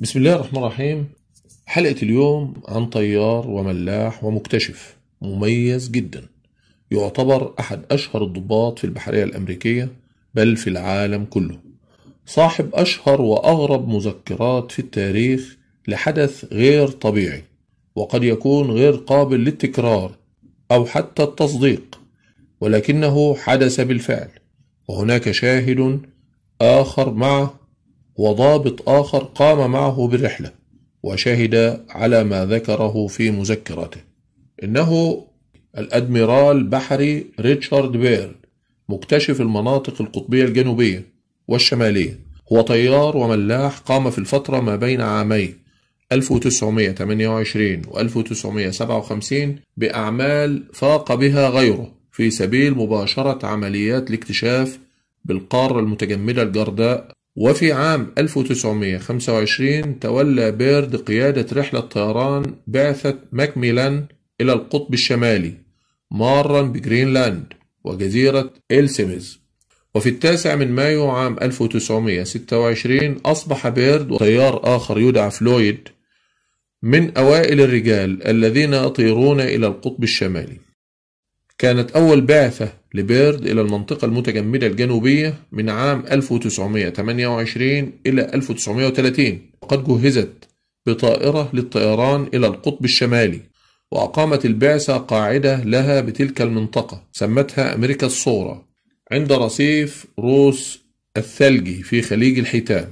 بسم الله الرحمن الرحيم حلقة اليوم عن طيار وملاح ومكتشف مميز جدا يعتبر أحد أشهر الضباط في البحرية الأمريكية بل في العالم كله صاحب أشهر وأغرب مذكرات في التاريخ لحدث غير طبيعي وقد يكون غير قابل للتكرار أو حتى التصديق ولكنه حدث بالفعل وهناك شاهد آخر معه وضابط آخر قام معه بالرحلة وشهد على ما ذكره في مذكرته إنه الأدميرال بحري ريتشارد بيرد مكتشف المناطق القطبية الجنوبية والشمالية هو طيار وملاح قام في الفترة ما بين عامي 1928 و 1957 بأعمال فاق بها غيره في سبيل مباشرة عمليات الاكتشاف بالقارة المتجمدة الجرداء وفي عام 1925 تولى بيرد قيادة رحلة طيران بعثة ماكميلان إلى القطب الشمالي مارا بجرينلاند وجزيرة إلسيمز وفي التاسع من مايو عام 1926 أصبح بيرد وطيار آخر يدعى فلويد من أوائل الرجال الذين يطيرون إلى القطب الشمالي كانت أول بعثة لبيرد إلى المنطقة المتجمدة الجنوبية من عام 1928 إلى 1930 وقد جهزت بطائرة للطيران إلى القطب الشمالي وأقامت البعثة قاعدة لها بتلك المنطقة سمتها أمريكا الصغرى عند رصيف روس الثلجي في خليج الحيتان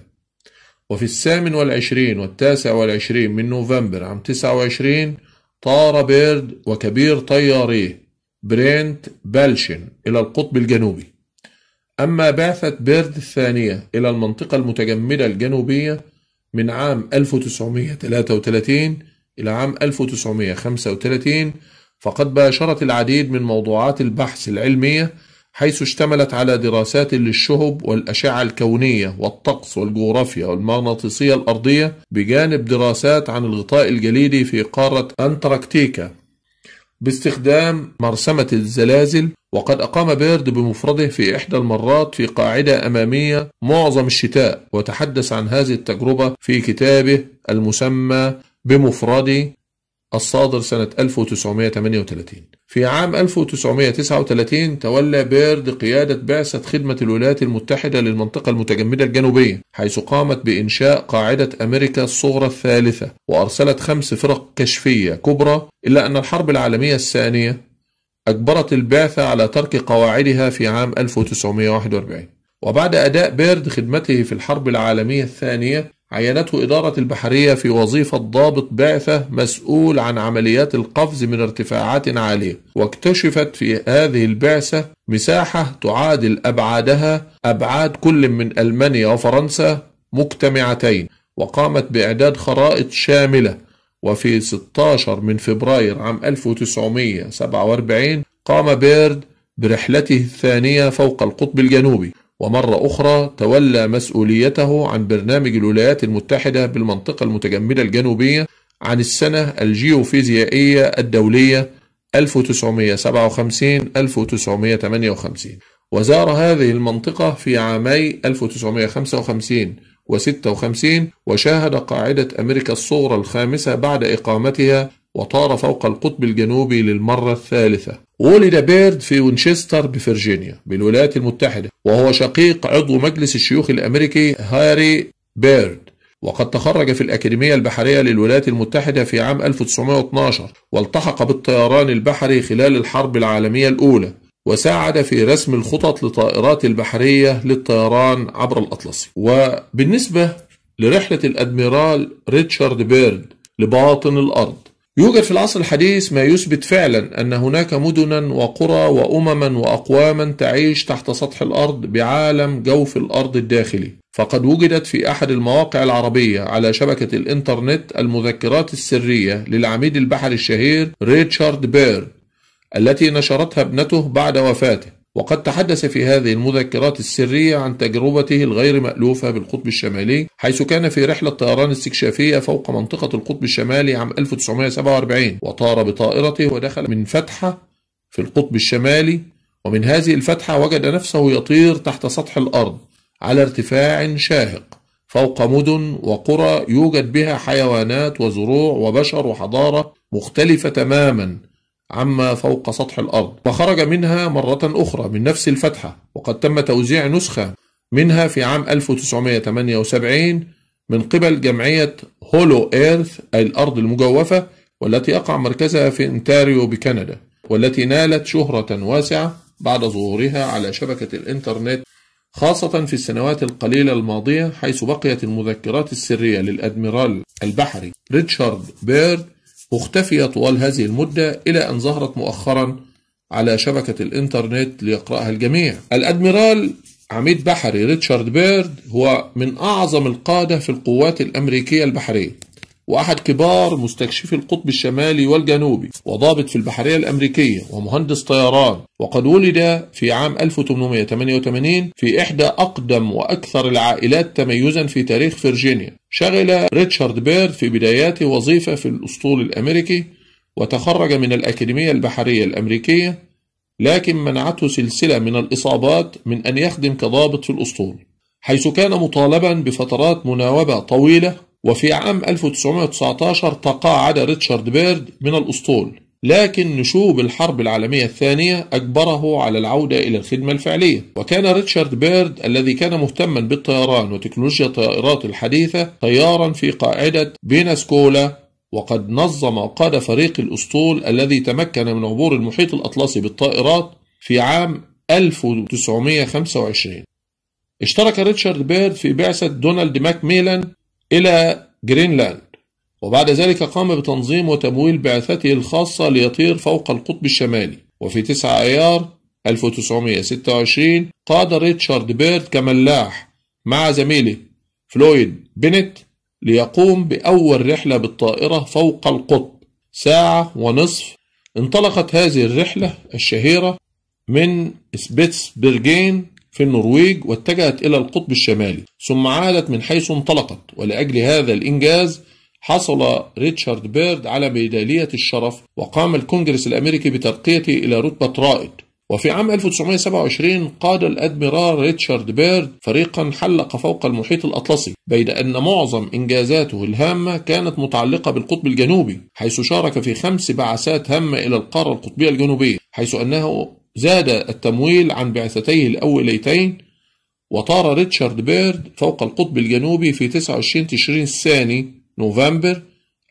وفي الثامن والعشرين والتاسع والعشرين من نوفمبر عام 29 طار بيرد وكبير طياريه برينت بالشن إلى القطب الجنوبي أما بعثة بيرد الثانية إلى المنطقة المتجمدة الجنوبية من عام 1933 إلى عام 1935 فقد باشرت العديد من موضوعات البحث العلمية حيث اشتملت على دراسات للشهب والأشعة الكونية والطقس والجغرافيا والمغناطيسية الأرضية بجانب دراسات عن الغطاء الجليدي في قارة أنتاركتيكا باستخدام مرسمة الزلازل وقد أقام بيرد بمفرده في إحدى المرات في قاعدة أمامية معظم الشتاء وتحدث عن هذه التجربة في كتابه المسمى بمفردي الصادر سنة 1938 في عام 1939 تولى بيرد قيادة بعثة خدمة الولايات المتحدة للمنطقة المتجمدة الجنوبية حيث قامت بإنشاء قاعدة أمريكا الصغرى الثالثة وأرسلت خمس فرق كشفية كبرى إلا أن الحرب العالمية الثانية أجبرت البعثة على ترك قواعدها في عام 1941 وبعد أداء بيرد خدمته في الحرب العالمية الثانية عينته إدارة البحرية في وظيفة ضابط بعثة مسؤول عن عمليات القفز من ارتفاعات عالية، واكتشفت في هذه البعثة مساحة تعادل أبعادها أبعاد كل من ألمانيا وفرنسا مجتمعتين، وقامت بإعداد خرائط شاملة، وفي 16 من فبراير عام 1947 قام بيرد برحلته الثانية فوق القطب الجنوبي ومرة أخرى تولى مسؤوليته عن برنامج الولايات المتحدة بالمنطقة المتجمدة الجنوبية عن السنة الجيوفيزيائية الدولية 1957-1958 وزار هذه المنطقة في عامي 1955 و56 وشاهد قاعدة أمريكا الصغرى الخامسة بعد إقامتها وطار فوق القطب الجنوبي للمرة الثالثة ولد بيرد في وينشستر بفرجينيا بالولايات المتحدة وهو شقيق عضو مجلس الشيوخ الأمريكي هاري بيرد وقد تخرج في الأكاديمية البحرية للولايات المتحدة في عام 1912 والتحق بالطيران البحري خلال الحرب العالمية الأولى وساعد في رسم الخطط لطائرات البحرية للطيران عبر الأطلسي وبالنسبة لرحلة الأدميرال ريتشارد بيرد لباطن الأرض يوجد في العصر الحديث ما يثبت فعلا أن هناك مدنا وقرى وأمما وأقواما تعيش تحت سطح الأرض بعالم جوف الأرض الداخلي فقد وجدت في أحد المواقع العربية على شبكة الإنترنت المذكرات السرية للعميد البحري الشهير ريتشارد بير التي نشرتها ابنته بعد وفاته وقد تحدث في هذه المذكرات السرية عن تجربته الغير مألوفة بالقطب الشمالي حيث كان في رحلة طيران استكشافية فوق منطقة القطب الشمالي عام 1947 وطار بطائرته ودخل من فتحة في القطب الشمالي ومن هذه الفتحة وجد نفسه يطير تحت سطح الأرض على ارتفاع شاهق فوق مدن وقرى يوجد بها حيوانات وزروع وبشر وحضارة مختلفة تماما عما فوق سطح الأرض فخرج منها مرة أخرى من نفس الفتحة وقد تم توزيع نسخة منها في عام 1978 من قبل جمعية هولو إيرث أي الأرض المجوفة والتي يقع مركزها في أنتاريو بكندا والتي نالت شهرة واسعة بعد ظهورها على شبكة الإنترنت خاصة في السنوات القليلة الماضية حيث بقيت المذكرات السرية للأدميرال البحري ريتشارد بيرد مختفية طوال هذه المدة إلى أن ظهرت مؤخرا على شبكة الإنترنت ليقرأها الجميع الأدميرال عميد بحري ريتشارد بيرد هو من أعظم القادة في القوات الأمريكية البحرية وأحد كبار مستكشفي القطب الشمالي والجنوبي وضابط في البحرية الأمريكية ومهندس طيران وقد ولد في عام 1888 في إحدى أقدم وأكثر العائلات تميزا في تاريخ فرجينيا شغل ريتشارد بيرد في بداياته وظيفة في الأسطول الأمريكي وتخرج من الأكاديمية البحرية الأمريكية لكن منعته سلسلة من الإصابات من أن يخدم كضابط في الأسطول حيث كان مطالبا بفترات مناوبة طويلة وفي عام 1919 تقاعد ريتشارد بيرد من الأسطول لكن نشوب الحرب العالمية الثانية أجبره على العودة إلى الخدمة الفعلية وكان ريتشارد بيرد الذي كان مهتما بالطيران وتكنولوجيا الطائرات الحديثة طيارا في قاعدة بيناسكولا وقد نظم وقاد فريق الأسطول الذي تمكن من عبور المحيط الأطلسي بالطائرات في عام 1925 اشترك ريتشارد بيرد في بعثة دونالد ماكميلان إلى جرينلاند وبعد ذلك قام بتنظيم وتمويل بعثته الخاصة ليطير فوق القطب الشمالي وفي 9 أيار 1926 قاد ريتشارد بيرد كملاح مع زميله فلويد بنت ليقوم بأول رحلة بالطائرة فوق القطب ساعة ونصف انطلقت هذه الرحلة الشهيرة من سبيتسبرجين في النرويج واتجهت إلى القطب الشمالي ثم عادت من حيث انطلقت ولأجل هذا الإنجاز حصل ريتشارد بيرد على ميدالية الشرف وقام الكونجرس الأمريكي بترقيته إلى رتبة رائد وفي عام 1927 قاد الأدميرال ريتشارد بيرد فريقا حلق فوق المحيط الأطلسي بيد أن معظم إنجازاته الهامة كانت متعلقة بالقطب الجنوبي حيث شارك في خمس بعثات هامة إلى القارة القطبية الجنوبية حيث أنه زاد التمويل عن بعثتيه الأوليتين وطار ريتشارد بيرد فوق القطب الجنوبي في 29 تشرين الثاني نوفمبر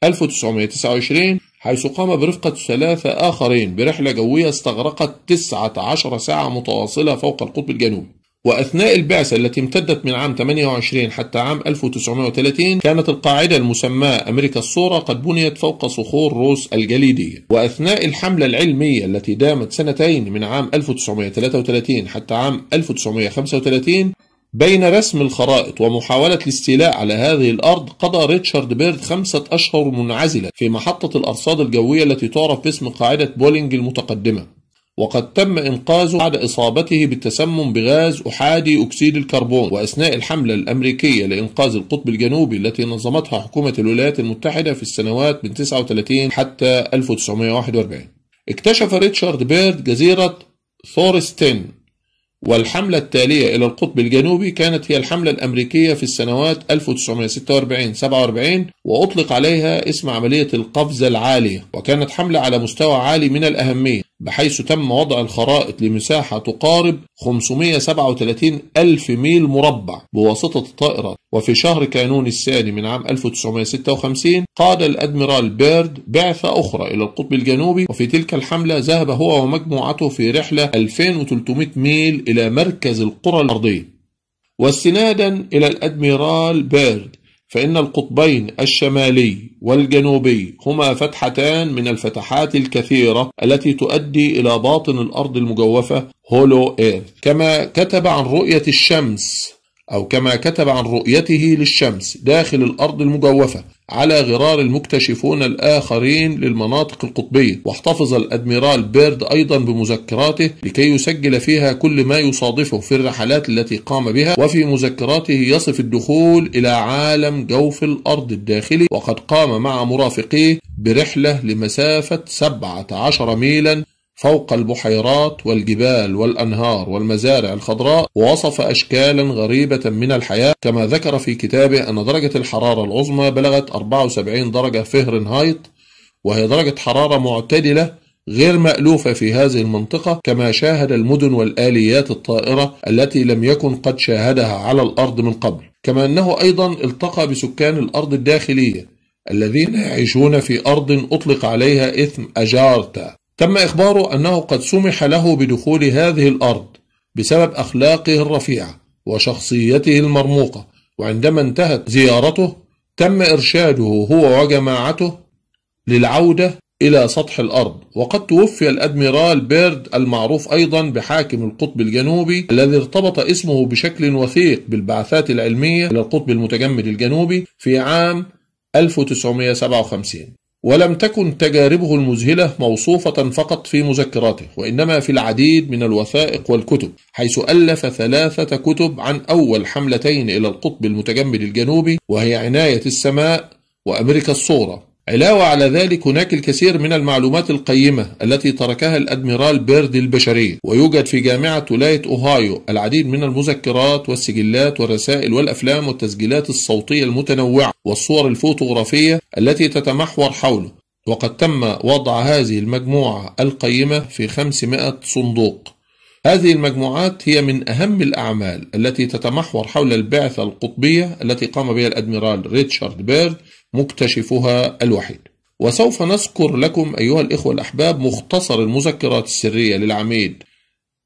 1929 حيث قام برفقة ثلاثة آخرين برحلة جوية استغرقت 19 ساعة متواصلة فوق القطب الجنوبي وأثناء البعثة التي امتدت من عام 28 حتى عام 1930 كانت القاعدة المسماة أمريكا الصورة قد بنيت فوق صخور روس الجليدية وأثناء الحملة العلمية التي دامت سنتين من عام 1933 حتى عام 1935 بين رسم الخرائط ومحاولة الاستيلاء على هذه الأرض قضى ريتشارد بيرد خمسة أشهر منعزلة في محطة الأرصاد الجوية التي تعرف باسم قاعدة بولينج المتقدمة وقد تم إنقاذه بعد إصابته بالتسمم بغاز أحادي أكسيد الكربون وأثناء الحملة الأمريكية لإنقاذ القطب الجنوبي التي نظمتها حكومة الولايات المتحدة في السنوات من 39 حتى 1941 اكتشف ريتشارد بيرد جزيرة ثورستين والحملة التالية إلى القطب الجنوبي كانت هي الحملة الأمريكية في السنوات 1946-47 وأطلق عليها اسم عملية القفزة العالية وكانت حملة على مستوى عالي من الأهمية بحيث تم وضع الخرائط لمساحة تقارب 537 ألف ميل مربع بواسطة الطائرات وفي شهر كانون الثاني من عام 1956 قاد الأدميرال بيرد بعثة أخرى إلى القطب الجنوبي وفي تلك الحملة ذهب هو ومجموعته في رحلة 2300 ميل إلى مركز القرى الأرضية واستنادا إلى الأدميرال بيرد فإن القطبين الشمالي والجنوبي هما فتحتان من الفتحات الكثيرة التي تؤدي إلى باطن الأرض المجوفة هولو إير كما كتب عن رؤية الشمس أو كما كتب عن رؤيته للشمس داخل الأرض المجوفة على غرار المكتشفون الآخرين للمناطق القطبية واحتفظ الأدميرال بيرد أيضا بمذكراته لكي يسجل فيها كل ما يصادفه في الرحلات التي قام بها وفي مذكراته يصف الدخول إلى عالم جوف الأرض الداخلي وقد قام مع مرافقيه برحلة لمسافة 17 ميلا فوق البحيرات والجبال والأنهار والمزارع الخضراء ووصف أشكالا غريبة من الحياة كما ذكر في كتابه أن درجة الحرارة العظمى بلغت 74 درجة فهرنهايت وهي درجة حرارة معتدلة غير مألوفة في هذه المنطقة كما شاهد المدن والآليات الطائرة التي لم يكن قد شاهدها على الأرض من قبل كما أنه أيضا التقى بسكان الأرض الداخلية الذين يعيشون في أرض أطلق عليها إثم أجارتا تم إخباره أنه قد سمح له بدخول هذه الأرض بسبب أخلاقه الرفيعة وشخصيته المرموقة وعندما انتهت زيارته تم إرشاده هو وجماعته للعودة إلى سطح الأرض وقد توفي الأدميرال بيرد المعروف أيضا بحاكم القطب الجنوبي الذي ارتبط اسمه بشكل وثيق بالبعثات العلمية إلى القطب المتجمد الجنوبي في عام 1957 ولم تكن تجاربه المذهلة موصوفة فقط في مذكراته وإنما في العديد من الوثائق والكتب حيث ألف ثلاثة كتب عن أول حملتين إلى القطب المتجمد الجنوبي وهي عناية السماء وأمريكا الصغرى علاوة على ذلك هناك الكثير من المعلومات القيمة التي تركها الأدميرال بيرد البشرية ويوجد في جامعة ولاية أوهايو العديد من المذكرات والسجلات والرسائل والأفلام والتسجيلات الصوتية المتنوعة والصور الفوتوغرافية التي تتمحور حوله وقد تم وضع هذه المجموعة القيمة في 500 صندوق هذه المجموعات هي من أهم الأعمال التي تتمحور حول البعثة القطبية التي قام بها الأدميرال ريتشارد بيرد مكتشفها الوحيد وسوف نذكر لكم أيها الإخوة الأحباب مختصر المذكرات السرية للعميد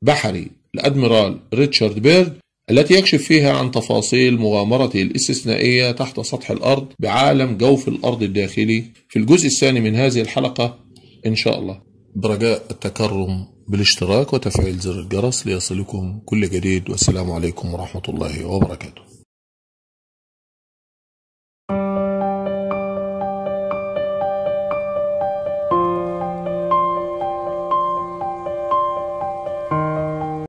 بحري الأدميرال ريتشارد بيرد التي يكشف فيها عن تفاصيل مغامرته الاستثنائية تحت سطح الأرض بعالم جوف الأرض الداخلي في الجزء الثاني من هذه الحلقة إن شاء الله برجاء التكرم بالاشتراك وتفعيل زر الجرس ليصلكم كل جديد والسلام عليكم ورحمة الله وبركاته